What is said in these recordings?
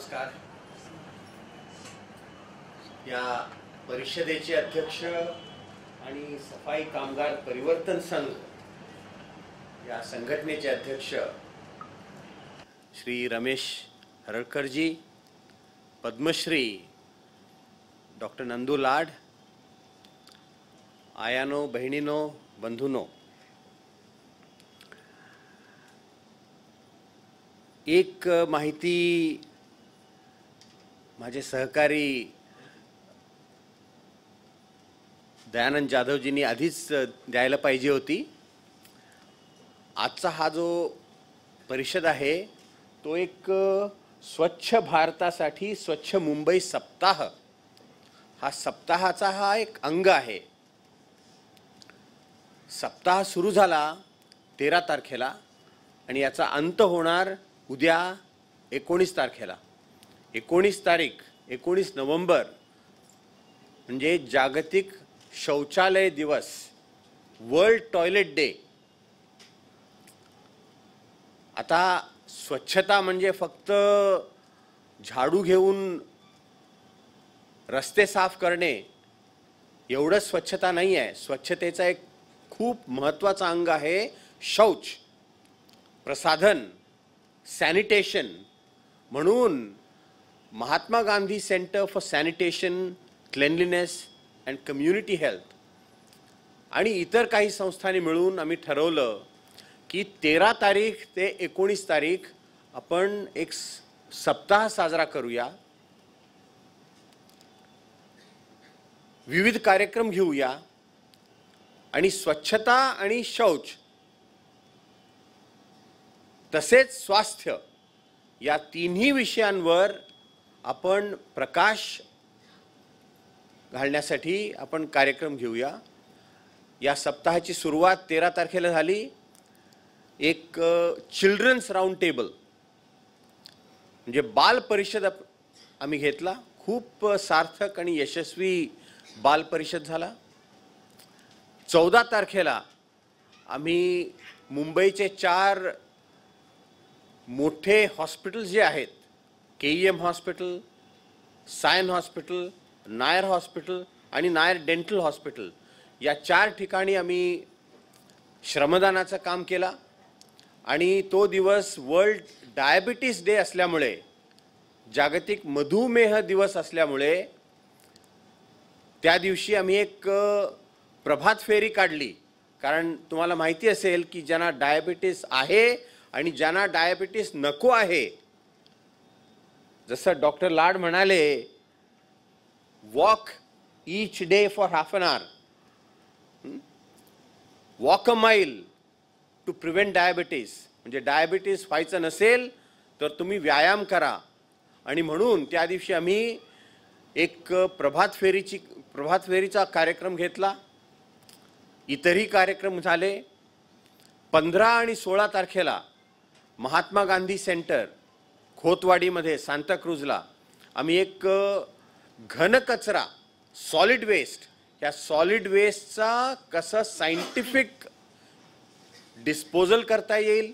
नमस्कार या परिषदेचे अध्यक्ष आणि सफाई कामगार परिवर्तन संघ या संघटनेचे अध्यक्ष श्री रमेश हरळकरजी पद्मश्री डॉक्टर नंदू लाड आयानो बहिणीनो बंधुनो एक माहिती माझे सहकारी दयानंद जाधवजींनी आधीच द्यायला पाहिजे होती आजचा हा जो परिषद आहे तो एक स्वच्छ भारतासाठी स्वच्छ मुंबई सप्ताह हा सप्ताहाचा हा एक अंग आहे सप्ताह सुरू झाला तेरा तारखेला आणि याचा अंत होणार उद्या एकोणीस तारखेला एकोणीस तारीख एकोणीस नोव्हेंबर म्हणजे जागतिक शौचालय दिवस वर्ल्ड टॉयलेट डे आता स्वच्छता म्हणजे फक्त झाडू घेऊन रस्ते साफ करणे एवढंच स्वच्छता नाही आहे स्वच्छतेचा एक खूप महत्त्वाचा अंग आहे शौच प्रसाधन सॅनिटेशन म्हणून Mahatma Gandhi centre for sanitation cleanliness and community health आणि इतर काही संस्थांनी मिळून आम्ही ठरवलं की तेरा तारीख ते एकोणीस तारीख आपण एक सप्ताह साजरा करूया विविध कार्यक्रम घेऊया आणि स्वच्छता आणि शौच तसेच स्वास्थ्य या तिन्ही विषयांवर आपण प्रकाश घालण्यासाठी आपण कार्यक्रम घेऊया या सप्ताहाची सुरुवात तेरा तारखेला झाली एक चिल्ड्रन्स राऊंड टेबल म्हणजे बाल परिषद आम्ही घेतला खूप सार्थक आणि यशस्वी बाल परिषद झाला चौदा तारखेला आम्ही मुंबईचे चार मोठे हॉस्पिटल्स जे आहेत K E M hospital Sion hospital Nair hospital आणि नायर डेंटल हॉस्पिटल या चार ठिकाणी आम्ही श्रमदानाचं काम केला आणि तो दिवस वर्ल्ड डायबिटीस डे असल्यामुळे जागतिक मधुमेह दिवस असल्यामुळे त्या दिवशी आम्ही एक प्रभात फेरी काढली कारण तुम्हाला माहिती असेल की ज्यांना डायबिटीस आहे आणि ज्यांना डायबिटीस नको आहे जसं डॉक्टर लाड म्हणाले walk each day for half an hour walk a mile to prevent diabetes म्हणजे डायबिटीज व्हायचं नसेल तर तुम्ही व्यायाम करा आणि म्हणून त्या दिवशी आम्ही एक प्रभात फेरीची प्रभात फेरीचा कार्यक्रम घेतला इतरही कार्यक्रम झाले पंधरा आणि सोळा तारखेला महात्मा गांधी सेंटर खोतवाडीमध्ये सांताक्रूजला आम्ही एक घन कचरा सॉलिड वेस्ट या सॉलिड वेस्टचा कसं सायंटिफिक डिस्पोजल करता येईल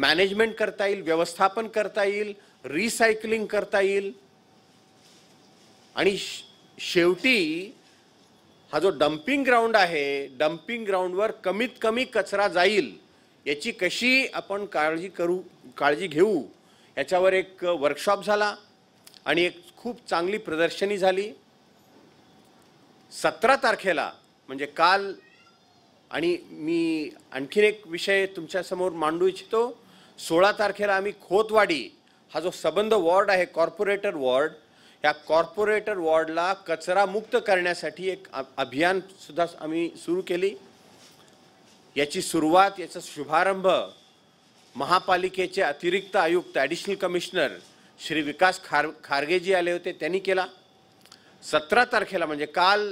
मॅनेजमेंट करता येईल व्यवस्थापन करता येईल रिसायकलिंग करता येईल आणि शेवटी हा जो डम्पिंग ग्राउंड आहे डम्पिंग ग्राउंडवर कमीत कमी कचरा जाईल याची कशी आपण काळजी करू काळजी घेऊ याच्यावर एक वर्कशॉप झाला आणि एक खूप चांगली प्रदर्शनी झाली सतरा तारखेला म्हणजे काल आणि मी आणखीन एक विषय तुमच्यासमोर मांडू इच्छितो सोळा तारखेला आम्ही खोतवाडी हा जो सबंध वॉर्ड आहे कॉर्पोरेटर वॉर्ड या कॉर्पोरेटर वॉर्डला कचरा मुक्त करण्यासाठी एक अभियानसुद्धा आम्ही सुरू केली याची सुरुवात याचा शुभारंभ महापालिकेचे अतिरिक्त आयुक्त ॲडिशनल कमिशनर श्री विकास खार खारगेजी आले होते त्यांनी केला सतरा तारखेला म्हणजे काल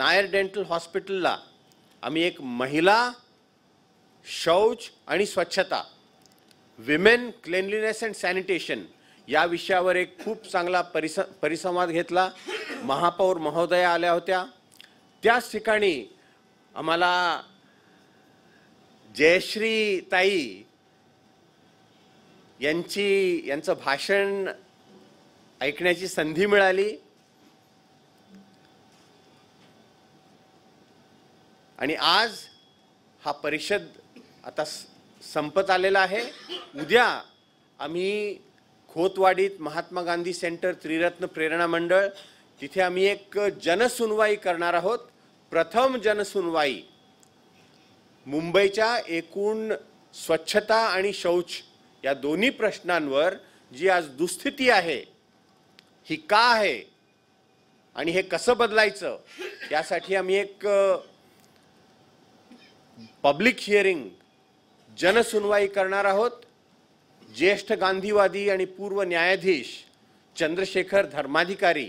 नायर डेंटल हॉस्पिटलला आम्ही एक महिला शौच आणि स्वच्छता विमेन क्लेनलीनेस अँड सॅनिटेशन या विषयावर एक खूप चांगला परिस परिसंवाद घेतला महापौर महोदया आल्या होत्या त्याच ठिकाणी आम्हाला जयश्री ताई यांची यांचं भाषण ऐकण्याची संधी मिळाली आणि आज हा परिषद आता संपत आलेला आहे उद्या आम्ही खोतवाडीत महात्मा गांधी सेंटर त्रिरत्न प्रेरणा मंडळ तिथे आम्ही एक जनसुनवाई करणार आहोत प्रथम जनसुनवाई मुंबईच्या एकूण स्वच्छता आणि शौच या दोन्ही प्रश्नांवर जी आज दुस्थिती आहे ही का आहे आणि हे कसं बदलायचं यासाठी आम्ही एक पब्लिक हिअरिंग जनसुनवाई करणार आहोत ज्येष्ठ गांधीवादी आणि पूर्व न्यायाधीश चंद्रशेखर धर्माधिकारी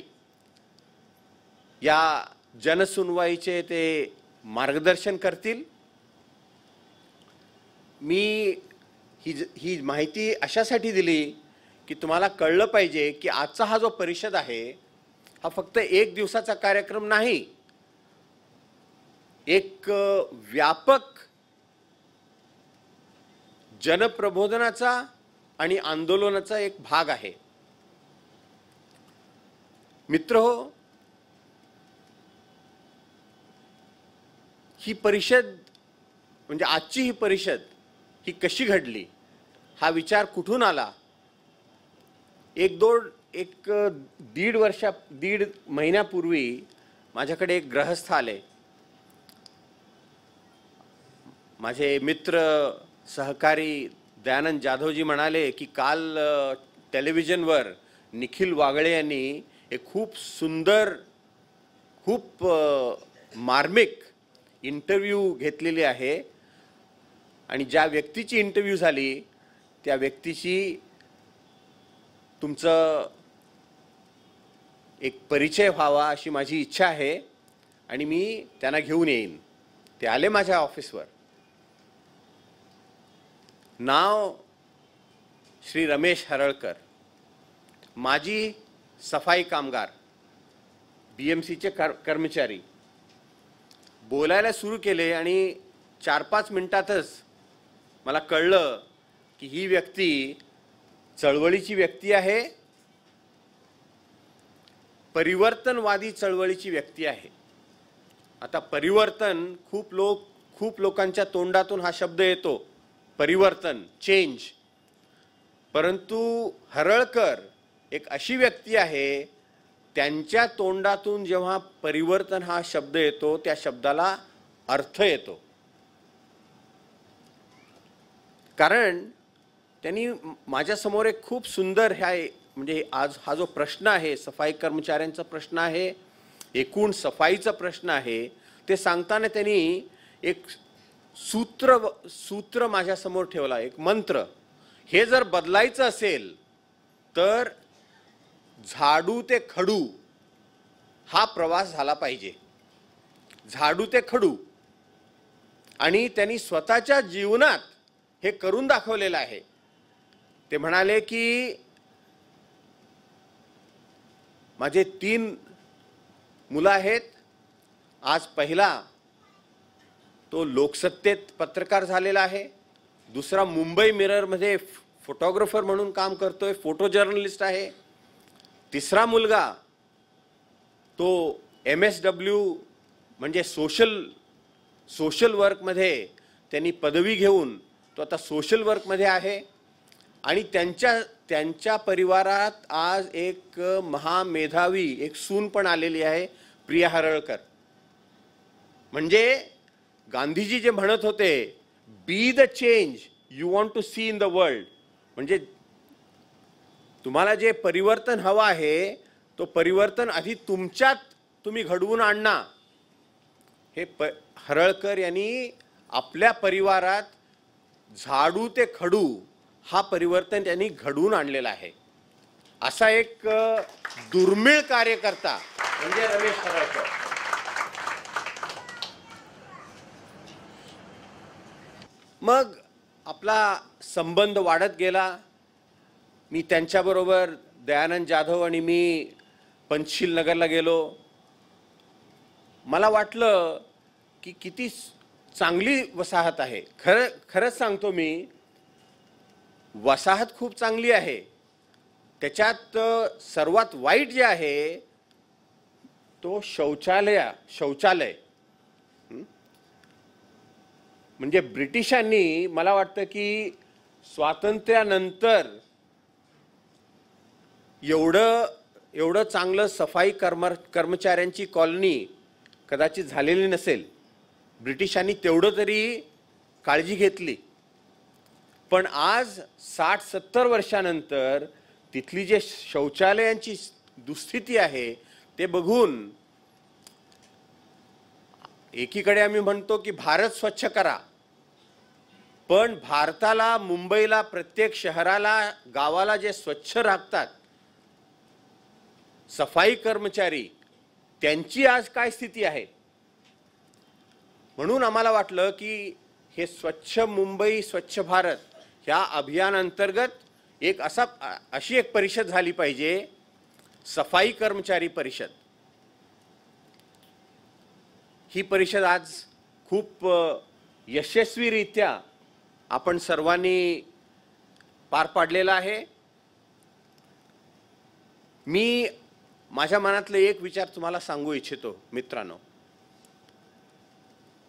या जनसुनवाईचे ते मार्गदर्शन करतील मी ही ही माहिती अशासाठी दिली की तुम्हाला कळलं पाहिजे की आजचा हा जो परिषद आहे हा फक्त एक दिवसाचा कार्यक्रम नाही एक व्यापक जनप्रबोधनाचा आणि आंदोलनाचा एक भाग आहे मित्र हो ही परिषद म्हणजे आजची ही परिषद ही कशी घडली हा विचार कुठून आला एक दोन एक दीड वर्षा दीड महिन्यापूर्वी माझ्याकडे एक ग्रहस्थ आले माझे मित्र सहकारी दयानंद जाधवजी म्हणाले की काल टेलिव्हिजनवर निखिल वागळे यांनी एक खूप सुंदर खूप मार्मिक इंटरव्ह्यू घेतलेली आहे आणि ज्या व्यक्तीची इंटरव्ह्यू झाली त्या व्यक्तीशी तुमचं एक परिचय व्हावा अशी माझी इच्छा आहे आणि मी त्यांना घेऊन येईन ते आले माझ्या ऑफिसवर नाव श्री रमेश हरळकर माजी सफाई कामगार बी एम सीचे कर कर्मचारी बोलायला सुरू केले आणि चार पाच मिनटातच मला कळलं की ही व्यक्ती चळवळीची व्यक्ती आहे परिवर्तनवादी चळवळीची व्यक्ती आहे आता परिवर्तन खूप लोक खूप लोकांच्या तोंडातून हा शब्द येतो परिवर्तन चेंज परंतु हरळकर एक अशी व्यक्ती आहे त्यांच्या तोंडातून जेव्हा परिवर्तन हा शब्द येतो त्या शब्दाला अर्थ येतो कारण त्यांनी माझ्यासमोर एक खूप सुंदर ह्या म्हणजे आज हा जो प्रश्न आहे सफाई कर्मचाऱ्यांचा प्रश्न आहे एकूण सफाईचा प्रश्न आहे ते सांगताना त्यांनी एक सूत्र सूत्र माझ्यासमोर ठेवला एक मंत्र हे जर बदलायचं असेल तर झाडू ते खडू हा प्रवास झाला पाहिजे झाडू ते खडू आणि त्यांनी स्वतःच्या जीवनात हे करून दाखवलेलं आहे ते म्हणाले की माझे तीन मुलं आहेत आज पहिला तो लोकसत्तेत पत्रकार झालेला आहे दुसरा मुंबई मिररमध्ये फोटोग्राफर म्हणून काम करतोय फोटो जर्नलिस्ट आहे तिसरा मुलगा तो एम एस डब्ल्यू म्हणजे सोशल सोशल वर्कमध्ये त्यांनी पदवी घेऊन तो आता सोशल वर्कमध्ये आहे आणि त्यांच्या त्यांच्या परिवारात आज एक महामेधावी एक सून पण आलेली आहे प्रिया हरळकर म्हणजे गांधीजी जे म्हणत होते be the change you want to see in the world म्हणजे तुम्हाला जे परिवर्तन हवं आहे तो परिवर्तन आधी तुमच्यात तुम्ही घडवून आणणार हे प हरळकर यांनी आपल्या परिवारात झाडू ते खडू हा परिवर्तन त्यांनी घडवून आणलेला आहे असा एक दुर्मिळ कार्यकर्ता म्हणजे रमेश खराळकर मग आपला संबंध वाढत गेला मी त्यांच्याबरोबर दयानंद जाधव आणि मी पंचशील नगरला गेलो मला वाटलं की किती चांगली वसाहत आहे खरं खरंच सांगतो मी वसाहत खूप चांगली आहे त्याच्यात सर्वात वाईट जे आहे तो शौचालया शौचालय म्हणजे ब्रिटिशांनी मला वाटतं की स्वातंत्र्यानंतर एवढं एवढं चांगलं सफाई कर्म कर्मचाऱ्यांची कॉलनी कदाचित झालेली नसेल ब्रिटिशांनी तेवढं तरी काळजी घेतली पण आज साठ सत्तर वर्षानंतर तिथली जे शौचालयांची दुस्थिती आहे ते बघून एकीकडे आम्ही म्हणतो की भारत स्वच्छ करा पण भारताला मुंबईला प्रत्येक शहराला गावाला जे स्वच्छ राखतात सफाई कर्मचारी त्यांची आज काय स्थिती आहे म्हणून आम्हाला वाटलं की हे स्वच्छ मुंबई स्वच्छ भारत ह्या अंतर्गत एक असा अशी एक परिषद झाली पाहिजे सफाई कर्मचारी परिषद ही परिषद आज खूप यशस्वीरित्या आपण सर्वांनी पार पाडलेला आहे मी माझ्या मनातले एक विचार तुम्हाला सांगू इच्छितो मित्रांनो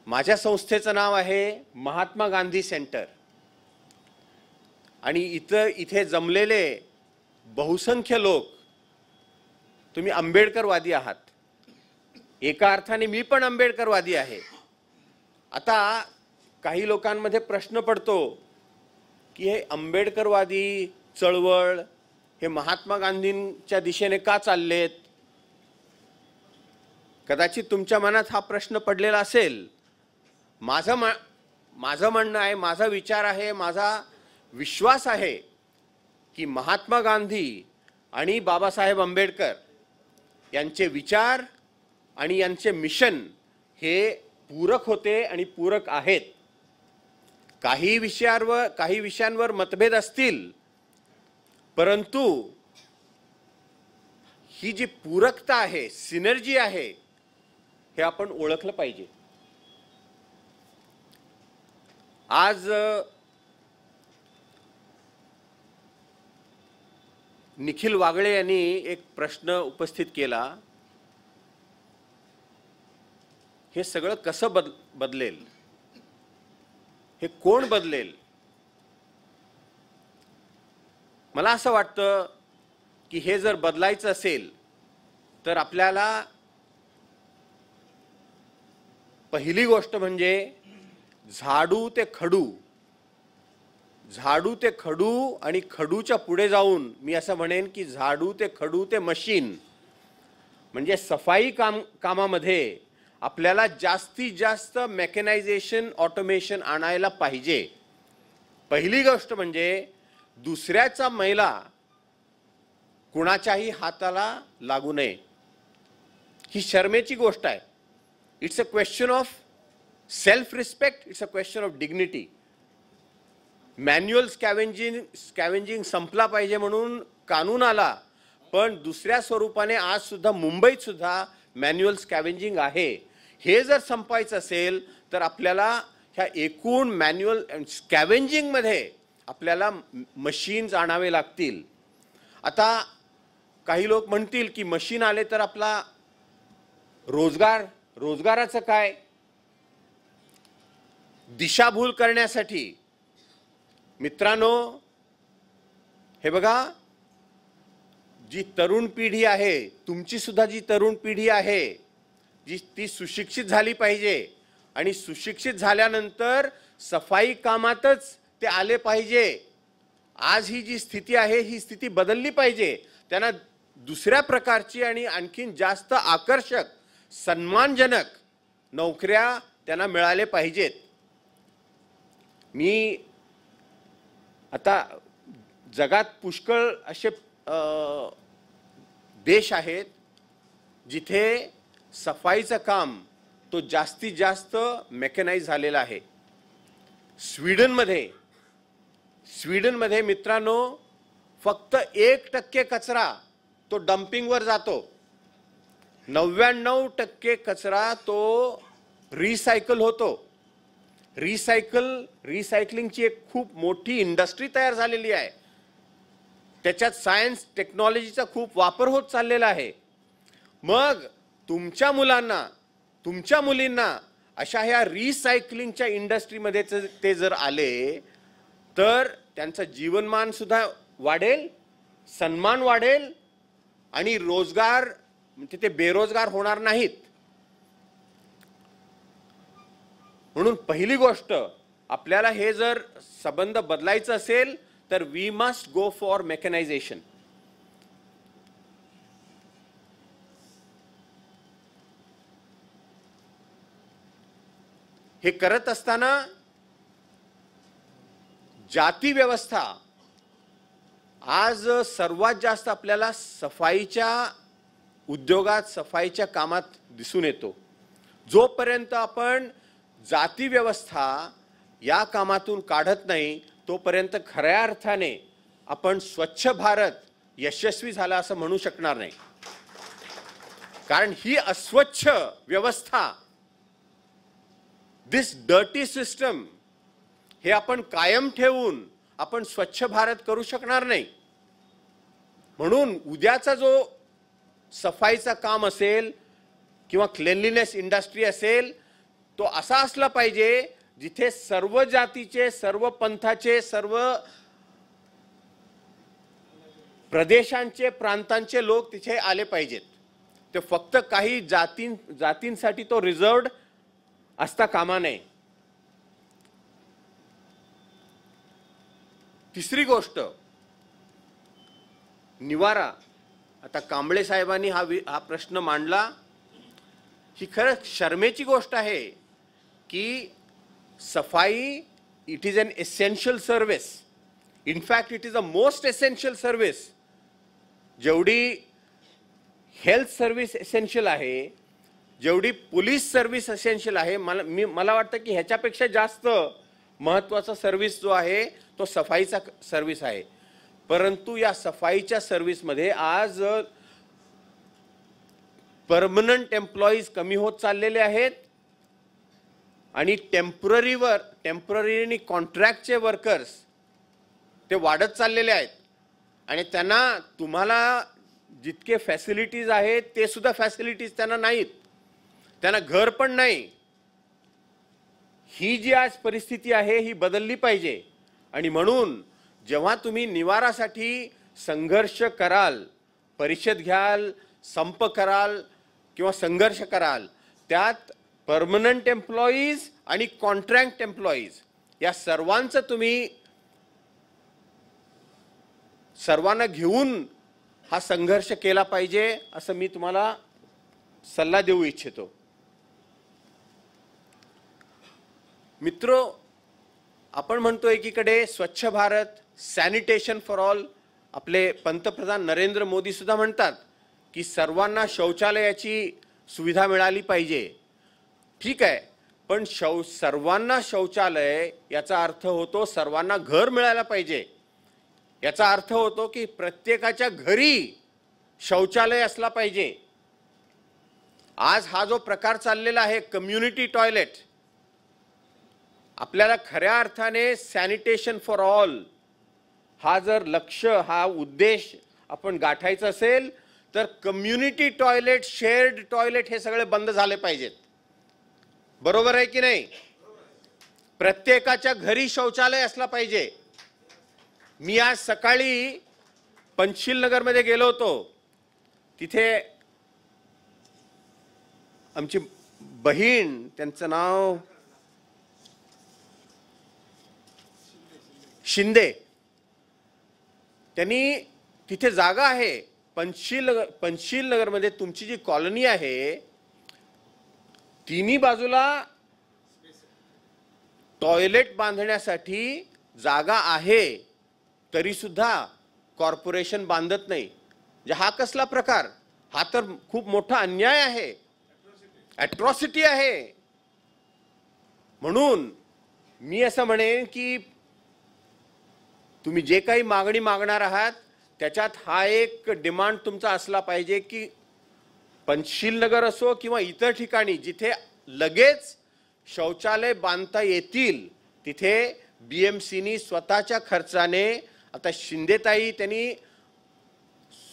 माझ्या संस्थेचं नाव आहे महात्मा गांधी सेंटर आणि इथं इथे जमलेले बहुसंख्य लोक तुम्ही आंबेडकरवादी आहात एका अर्थाने मी पण आंबेडकरवादी आहे आता काही लोकांमध्ये प्रश्न पडतो की हे आंबेडकरवादी चळवळ हे महात्मा गांधींच्या दिशेने का चाललेत कदाचित तुमच्या मनात हा प्रश्न पडलेला असेल माझं मा माझं म्हणणं आहे माझा विचार आहे माझा विश्वास आहे की महात्मा गांधी आणि बाबासाहेब आंबेडकर यांचे विचार आणि यांचे मिशन हे पूरक होते आणि पूरक आहेत काही विषयांवर काही विषयांवर मतभेद असतील परंतु ही जी पूरकता आहे सिनर्जी आहे हे आपण ओळखलं पाहिजे आज निखिल वागळे यांनी एक प्रश्न उपस्थित केला हे सगळं कसं बद बदलेल हे कोण बदलेल मला असं वाटतं की हे जर बदलायचं असेल तर आपल्याला पहिली गोष्ट म्हणजे झाडू ते खडू झाडू ते खडू आणि खडूच्या पुढे जाऊन मी असं म्हणेन की झाडू ते खडू ते मशीन म्हणजे सफाई काम कामामध्ये आपल्याला जास्तीत जास्त मेकॅनायझेशन ऑटोमेशन आणायला पाहिजे पहिली गोष्ट म्हणजे दुसऱ्याचा मैला कुणाच्याही हाताला लागू नये ही शर्मेची गोष्ट आहे it's a question of self respect it's a question of dignity manual scavenging scavenging संपला पाहिजे म्हणून कानून आला पण दुसऱ्या स्वरूपाने आजसुद्धा मुंबईतसुद्धा मॅन्युअल स्कॅव्हेंजिंग आहे हे जर संपायचं असेल तर आपल्याला ह्या एकूण मॅन्युअल स्कॅव्हेंजिंगमध्ये आपल्याला मशीन्स आणावे लागतील आता काही लोक म्हणतील की मशीन आले तर आपला रोजगार रोजगाराचं काय दिशाभूल करण्यासाठी मित्रांनो हे बघा जी तरुण पिढी आहे तुमची सुद्धा जी तरुण पिढी आहे जी ती सुशिक्षित झाली पाहिजे आणि सुशिक्षित झाल्यानंतर सफाई कामातच ते आले पाहिजे आज ही जी स्थिती आहे ही स्थिती बदलली पाहिजे त्यांना दुसऱ्या प्रकारची आणि आणखीन जास्त आकर्षक सन्मानजनक नोकऱ्या त्यांना मिळाले पाहिजेत मी आता जगात पुष्कळ असे देश आहेत जिथे सफाईचं काम तो जास्तीत जास्त मेकॅनाईज झालेला आहे स्वीडनमध्ये स्वीडनमध्ये मित्रांनो फक्त एक टक्के कचरा तो डम्पिंगवर जातो नव्याण्णव टक्के कचरा तो रिसायकल होतो रिसायकल रिसायकलिंगची एक खूप मोठी इंडस्ट्री तयार झालेली आहे त्याच्यात सायन्स टेक्नॉलॉजीचा खूप वापर होत चाललेला आहे मग तुमच्या मुलांना तुमच्या मुलींना अशा ह्या रिसायकलिंगच्या इंडस्ट्रीमध्ये ते जर आले तर त्यांचं जीवनमानसुद्धा वाढेल सन्मान वाढेल आणि रोजगार म्हणजे ते बेरोजगार होणार नाहीत म्हणून पहिली गोष्ट आपल्याला हे जर संबंध बदलायचं असेल तर we must go for mechanisation हे करत असताना जाती व्यवस्था आज सर्वात जास्त आपल्याला सफाईच्या उद्योगात सफाईच्या कामात दिसून येतो जोपर्यंत आपण जाती व्यवस्था या कामातून काढत नाही तोपर्यंत खऱ्या अर्थाने आपण स्वच्छ भारत यशस्वी झाला असं म्हणू शकणार नाही कारण ही अस्वच्छ व्यवस्था दिस डर्टी सिस्टम हे आपण कायम ठेवून आपण स्वच्छ भारत करू शकणार नाही म्हणून उद्याचा जो सफाईचा काम असेल किंवा क्लेनलीनेस इंडस्ट्री असेल तो असा असला पाहिजे जिथे सर्व जातीचे सर्व पंथाचे सर्व प्रदेशांचे प्रांतांचे लोक तिथे आले पाहिजेत ते फक्त काही जातीं जातींसाठी तो रिझर्वड असता कामा नये तिसरी गोष्ट निवारा आता कांबळे साहेबांनी हा हा प्रश्न मांडला ही खरंच शर्मेची गोष्ट आहे की सफाई it is an essential service in fact it is a most essential service जेवढी हेल्थ सर्व्हिस एसेन्शियल आहे जेवढी पोलीस सर्व्हिस एसेन्शियल आहे मला मी मला वाटतं की ह्याच्यापेक्षा जास्त महत्त्वाचा सर्विस जो आहे तो सफाईचा सर्व्हिस आहे परंतु या सफाईच्या सर्व्हिसमध्ये आज परमनंट एम्प्लॉईज कमी होत चाललेले आहेत आणि टेम्पररीवर टेम्पररी आणि कॉन्ट्रॅक्टचे वर्कर्स ते वाढत चाललेले आहेत आणि त्यांना तुम्हाला जितके फॅसिलिटीज आहेत ते सुद्धा फॅसिलिटीज त्यांना नाहीत त्यांना घर पण नाही ही जी आज परिस्थिती आहे ही बदलली पाहिजे आणि म्हणून जेव्हा तुम्ही निवारासाठी संघर्ष कराल परिषद घ्याल संप कराल किंवा संघर्ष कराल त्यात परमनंट एम्प्लॉईज आणि कॉन्ट्रॅक्ट एम्प्लॉईज या सर्वांचं तुम्ही सर्वांना घेऊन हा संघर्ष केला पाहिजे असं मी तुम्हाला सल्ला देऊ इच्छितो मित्र आपण म्हणतो एकीकडे स्वच्छ भारत सॅनिटेशन फॉर ऑल आपले पंतप्रधान नरेंद्र मोदी सुद्धा म्हणतात की सर्वांना शौचालयाची सुविधा मिळाली पाहिजे ठीक आहे पण शौ सर्वांना शौचालय याचा अर्थ होतो सर्वांना घर मिळायला पाहिजे याचा अर्थ होतो की प्रत्येकाच्या घरी शौचालय असला पाहिजे आज हा जो प्रकार चाललेला आहे कम्युनिटी टॉयलेट आपल्याला खऱ्या अर्थाने सॅनिटेशन फॉर ऑल हा जर लक्ष हा उद्देश आपण गाठायचा असेल तर कम्युनिटी टॉयलेट शेअर्ड टॉयलेट हे सगळे बंद झाले पाहिजेत बरोबर आहे की नाही प्रत्येकाच्या घरी शौचालय असला पाहिजे मी आज सकाळी पंचशील नगरमध्ये गेलो होतो तिथे आमची बहीण त्यांचं नाव शिंदे त्यांनी तिथे जागा आहे पंचशील नगर पंचशील तुमची जी कॉलनी आहे तिन्ही बाजूला टॉयलेट बांधण्यासाठी जागा आहे तरी तरीसुद्धा कॉर्पोरेशन बांधत नाही म्हणजे हा कसला प्रकार हा तर खूप मोठा अन्याय आहे ॲट्रॉसिटी आहे म्हणून मी असं म्हणेन की तुम्ही जे काही मागणी मागणार आहात त्याच्यात हा एक डिमांड तुमचा असला पाहिजे की नगर असो किंवा इतर ठिकाणी जिथे लगेच शौचालय बांधता येतील तिथे बी एम सीनी स्वतःच्या खर्चाने आता शिंदेताई त्यांनी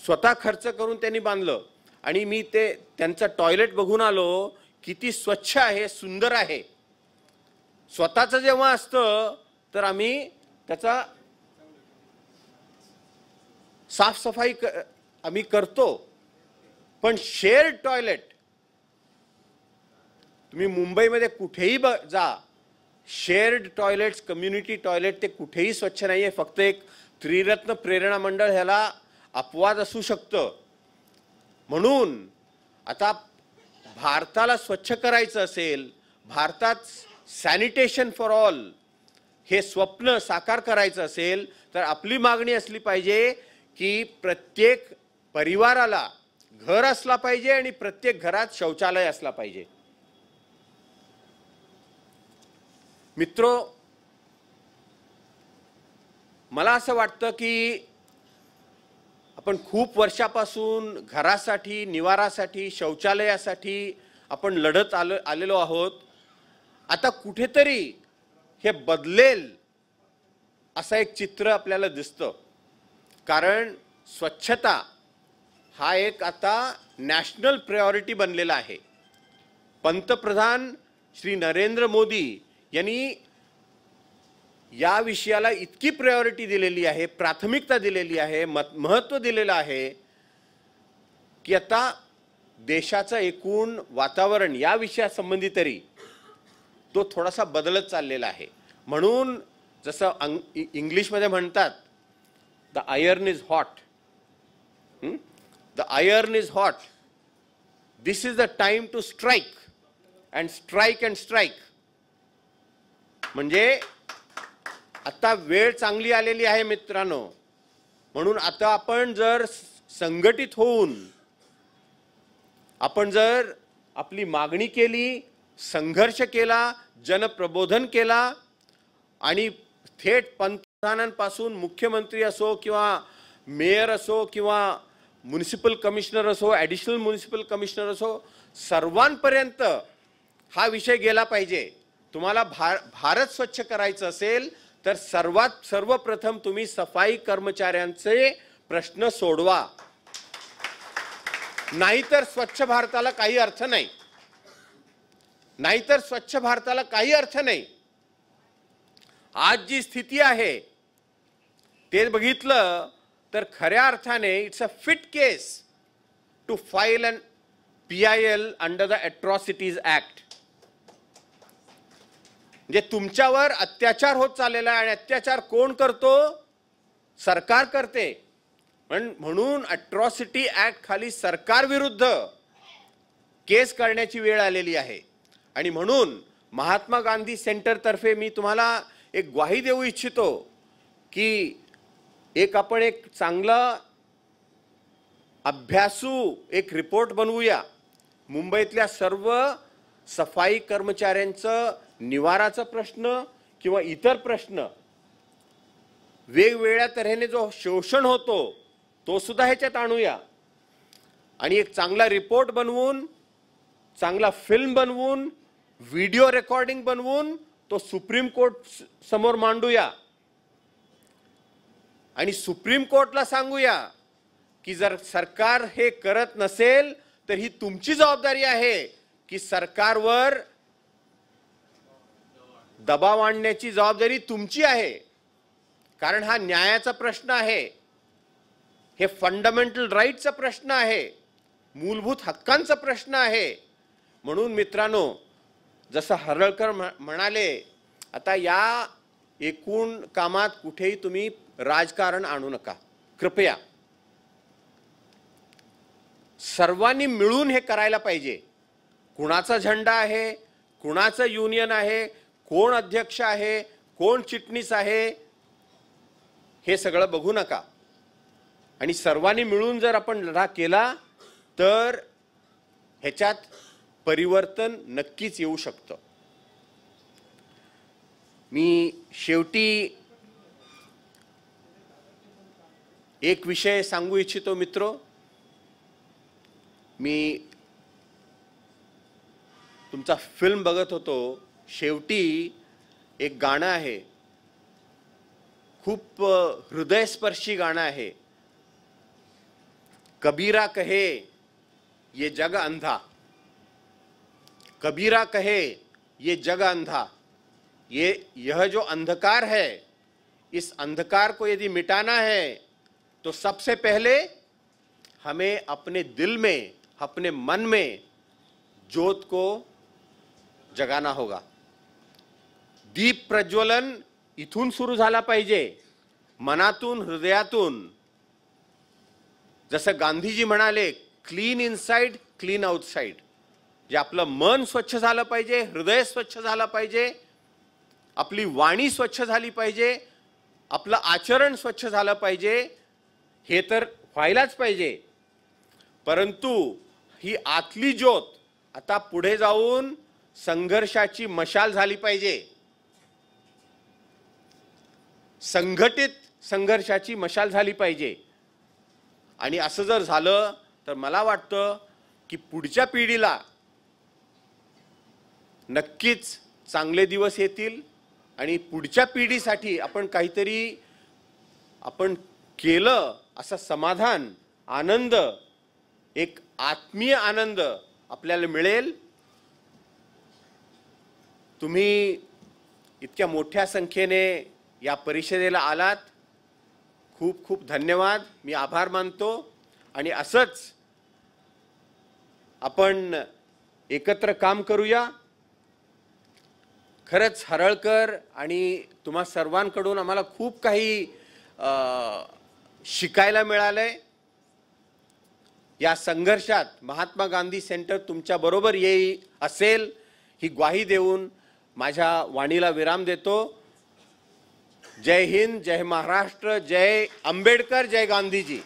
स्वतः खर्च करून त्यांनी बांधलं आणि मी ते त्यांचं टॉयलेट बघून आलो किती स्वच्छ आहे सुंदर आहे स्वतःचं जेव्हा असतं तर आम्ही त्याचा साफसफाई क आम्ही करतो पण शेअर टॉयलेट तुम्ही मुंबईमध्ये कुठेही ब जा शेअर्ड टॉयलेट्स कम्युनिटी टॉयलेट ते कुठेही स्वच्छ नाही आहे फक्त एक त्रिरत्न प्रेरणा मंडळ ह्याला अपवाद असू शकतं म्हणून आता भारताला स्वच्छ करायचं असेल भारतात सॅनिटेशन फॉर ऑल हे स्वप्न साकार करायचं असेल तर आपली मागणी असली पाहिजे की प्रत्येक परिवाराला घर असला पाहिजे आणि प्रत्येक घरात शौचालय असला पाहिजे मित्रो मला असं वाटतं की आपण खूप वर्षापासून घरासाठी निवारासाठी शौचालयासाठी आपण लढत आलो आलेलो आहोत आता कुठेतरी हे बदलेल असं एक चित्र आपल्याला दिसतं कारण स्वच्छता हा एक आता नॅशनल प्रायोरिटी बनलेला आहे पंतप्रधान श्री नरेंद्र मोदी यांनी या विषयाला इतकी प्रायोरिटी दिलेली आहे प्राथमिकता दिलेली आहे मत महत्त्व दिलेलं आहे की आता देशाचं एकूण वातावरण या विषयासंबंधी तरी तो थोडासा बदलत चाललेला आहे म्हणून जसं अंग इंग्लिशमध्ये म्हणतात the iron is hot The iron is hot. This is the time to strike and strike and strike. म्हणजे आता वेळ चांगली आलेली आहे मित्रांनो म्हणून आता आपण जर संघटित होऊन आपण जर आपली मागणी केली संघर्ष केला जनप्रबोधन केला आणि थेट पंतप्रधानांपासून मुख्यमंत्री असो किंवा मेयर असो किंवा म्युनिसिपल कमिशनर असो ॲडिशनल म्युनिसिपल कमिशनर असो सर्वांपर्यंत हा विषय गेला पाहिजे तुम्हाला भार भारत स्वच्छ करायचं असेल तर सर्वात सर्वप्रथम तुम्ही सफाई कर्मचाऱ्यांचे प्रश्न सोडवा नाहीतर स्वच्छ भारताला काही अर्थ नाही नाहीतर स्वच्छ भारताला काही अर्थ नाही आज जी स्थिती आहे ते बघितलं तर खऱ्या अर्थाने it's a fit case to file an P I L under the atrocities act म्हणजे तुमच्यावर अत्याचार होत चाललेला आहे आणि अत्याचार कोण करतो सरकार करते पण म्हणून अट्रॉसिटी ॲक्ट खाली सरकारविरुद्ध केस करण्याची वेळ आलेली आहे आणि म्हणून महात्मा गांधी सेंटरतर्फे मी तुम्हाला एक ग्वाही देऊ इच्छितो की एक आपण एक चांगला अभ्यासू एक रिपोर्ट बनवूया मुंबईतल्या सर्व सफाई कर्मचाऱ्यांचं निवाराचा प्रश्न किंवा इतर प्रश्न वेगवेगळ्या तऱ्हेने जो शोषण होतो तो सुद्धा ह्याच्यात आणूया आणि एक चांगला रिपोर्ट बनवून चांगला फिल्म बनवून व्हिडिओ रेकॉर्डिंग बनवून तो सुप्रीम कोर्ट समोर मांडूया आणि सुप्रीम कोर्टला सांगूया की जर सरकार हे करत नसेल तर ही तुमची जबाबदारी आहे की सरकारवर दबाव आणण्याची जबाबदारी तुमची आहे कारण हा न्यायाचा प्रश्न आहे हे फंडामेंटल राईटचा प्रश्न आहे मूलभूत हक्कांचा प्रश्न आहे म्हणून मित्रांनो जसं हरळकर म्हणाले आता या एकूण कामात कुठेही तुम्ही राजकारण आणू नका कृपया सर्वांनी मिळून हे करायला पाहिजे कुणाचा झेंडा आहे कुणाचं युनियन आहे कोण अध्यक्ष आहे कोण चिटणीस आहे हे सगळं बघू नका आणि सर्वांनी मिळून जर आपण लढा केला तर ह्याच्यात परिवर्तन नक्कीच येऊ शकतं मी शेवटी एक विषय संगू इच्छित मित्रों मी तुम फिल्म बगत हो तो शेवटी एक गाण है खूब हृदयस्पर्शी गाण है कबीरा कहे ये जग अंधा कबीरा कहे ये जग अंधा ये यह जो अंधकार है इस अंधकार को यदि मिटाना है तो सबसे पहले हमें अपने दिल में अपने मन में जोत को जगाना होगा दीप प्रज्वलन इथून सुरू झाला पाहिजे मनातून हृदयातून जसं गांधीजी म्हणाले क्लीन इनसाइड क्लीन आउटसाइड जे आपलं मन स्वच्छ झालं पाहिजे हृदय स्वच्छ झालं पाहिजे आपली वाणी स्वच्छ झाली पाहिजे आपलं आचरण स्वच्छ झालं पाहिजे हे तर व्हायलाच पाहिजे परंतु ही आतली ज्योत आता पुढे जाऊन संघर्षाची मशाल झाली पाहिजे संघटित संघर्षाची मशाल झाली पाहिजे आणि असं जर झालं तर मला वाटतं की पुढच्या पिढीला नक्कीच चांगले दिवस येतील आणि पुढच्या पिढीसाठी आपण काहीतरी आपण केलं असा समाधान आनंद एक आत्मीय आनंद आपल्याला मिळेल तुम्ही इतक्या मोठ्या संख्येने या परिषदेला आलात खूप खूप धन्यवाद मी आभार मानतो आणि असंच आपण एकत्र काम करूया खरंच हरळकर आणि तुम्हा सर्वांकडून आम्हाला खूप काही शिकायला मिळालंय या संघर्षात महात्मा गांधी सेंटर तुमच्याबरोबर येई असेल ही ग्वाही देऊन माझ्या वाणीला विराम देतो जय हिंद जय महाराष्ट्र जय आंबेडकर जय गांधीजी